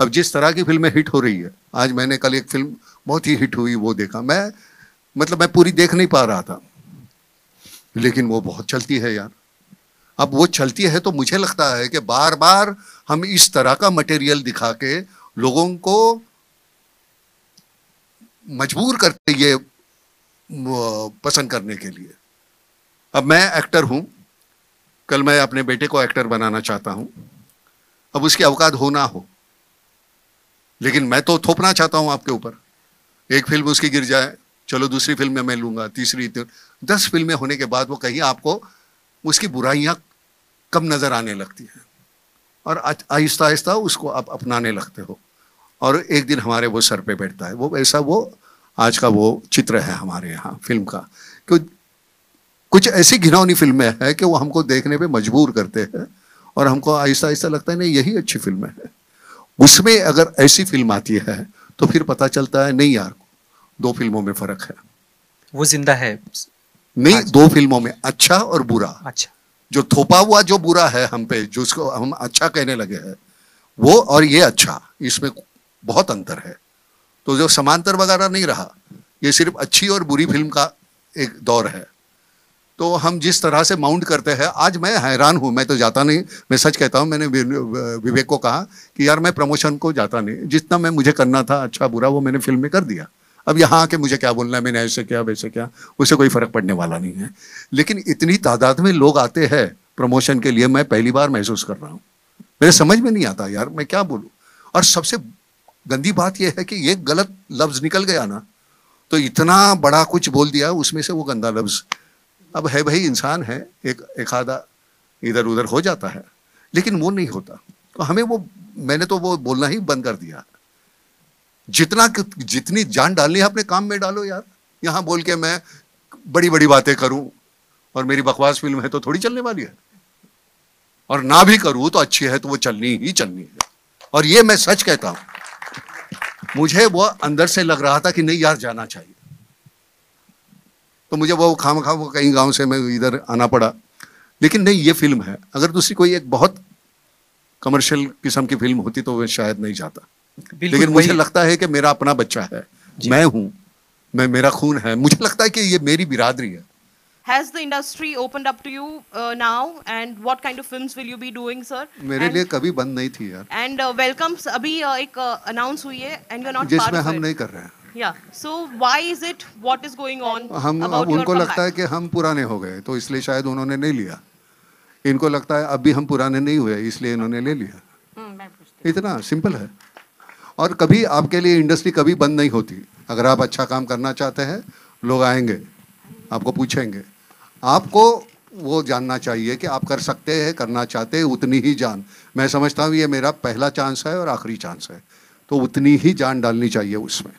अब जिस तरह की फिल्में हिट हो रही है आज मैंने कल एक फिल्म बहुत ही हिट हुई वो देखा मैं मतलब मैं पूरी देख नहीं पा रहा था लेकिन वो बहुत चलती है यार अब वो चलती है तो मुझे लगता है कि बार बार हम इस तरह का मटेरियल दिखा के लोगों को मजबूर करते ये पसंद करने के लिए अब मैं एक्टर हूं कल मैं अपने बेटे को एक्टर बनाना चाहता हूं अब उसकी अवकात हो ना हो लेकिन मैं तो थोपना चाहता हूँ आपके ऊपर एक फिल्म उसकी गिर जाए चलो दूसरी फिल्म में मैं लूँगा तीसरी दस फिल्में होने के बाद वो कहीं आपको उसकी बुराइयाँ कम नज़र आने लगती हैं और आहिस्ता आहिस्ता उसको आप अपनाने लगते हो और एक दिन हमारे वो सर पे बैठता है वो ऐसा वो आज का वो चित्र है हमारे यहाँ फिल्म का क्यों कुछ ऐसी घिनौनी फिल्में हैं कि वो हमको देखने पे मजबूर करते हैं और हमको आहिस्ता आहिस्ता लगता है नहीं यही अच्छी फिल्में हैं उसमें अगर ऐसी फिल्म आती है तो फिर पता चलता है नहीं यार दो फिल्मों में फर्क है वो जिंदा है नहीं दो फिल्मों में अच्छा और बुरा अच्छा जो थोपा हुआ जो बुरा है हम पे जो उसको हम अच्छा कहने लगे हैं वो और ये अच्छा इसमें बहुत अंतर है तो जो समांतर वगैरह नहीं रहा ये सिर्फ अच्छी और बुरी फिल्म का एक दौर है तो हम जिस तरह से माउंट करते हैं आज मैं हैरान हूँ मैं तो जाता नहीं मैं सच कहता हूँ मैंने विवेक को कहा कि यार मैं प्रमोशन को जाता नहीं जितना मैं मुझे करना था अच्छा बुरा वो मैंने फिल्म में कर दिया अब यहाँ आके मुझे क्या बोलना है मैंने ऐसे क्या वैसे क्या उसे कोई फर्क पड़ने वाला नहीं है लेकिन इतनी तादाद में लोग आते हैं प्रमोशन के लिए मैं पहली बार महसूस कर रहा हूँ मेरे समझ में नहीं आता यार मैं क्या बोलूँ और सबसे गंदी बात यह है कि ये गलत लफ्ज़ निकल गया ना तो इतना बड़ा कुछ बोल दिया उसमें से वो गंदा लफ्ज़ अब है भाई इंसान है एक एक आधा इधर उधर हो जाता है लेकिन वो नहीं होता तो हमें वो मैंने तो वो बोलना ही बंद कर दिया जितना जितनी जान डालनी है अपने काम में डालो यार यहां बोल के मैं बड़ी बड़ी बातें करूं और मेरी बकवास फिल्म है तो थोड़ी चलने वाली है और ना भी करूं तो अच्छी है तो वो चलनी ही चलनी है और ये मैं सच कहता हूं मुझे वो अंदर से लग रहा था कि नहीं यार जाना चाहिए तो मुझे वो खाम खा वो कहीं गांव से मैं इधर आना पड़ा लेकिन नहीं ये फिल्म है अगर दूसरी कोई एक बहुत कमर्शियल किस्म की फिल्म होती तो वह शायद नहीं जाता लेकिन मुझे लगता है कि मेरा अपना बच्चा है मैं हूँ मैं मेरा खून है मुझे लगता है कि ये मेरी बिरादरी है Has the industry opened up to you uh, now, and what kind of films will you be doing, sir? मेरे लिए कभी बंद नहीं थी यार. And uh, welcomes अभी uh, एक uh, announce हुई है, and you're not part of it. जिसमें हम नहीं कर रहे हैं. हम अब उनको लगता है कि हम पुराने हो गए तो इसलिए शायद उन्होंने नहीं लिया इनको लगता है अभी हम पुराने नहीं हुए इसलिए इन्होंने ले लिया हम्म, इतना सिंपल है और कभी आपके लिए इंडस्ट्री कभी बंद नहीं होती अगर आप अच्छा काम करना चाहते हैं लोग आएंगे आपको पूछेंगे आपको वो जानना चाहिए कि आप कर सकते हैं करना चाहते हैं उतनी ही जान मैं समझता हूँ ये मेरा पहला चांस है और आखिरी चांस है तो उतनी ही जान डालनी चाहिए उसमें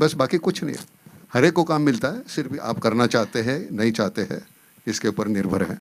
बस बाकी कुछ नहीं है एक को काम मिलता है सिर्फ आप करना चाहते हैं नहीं चाहते हैं इसके ऊपर निर्भर है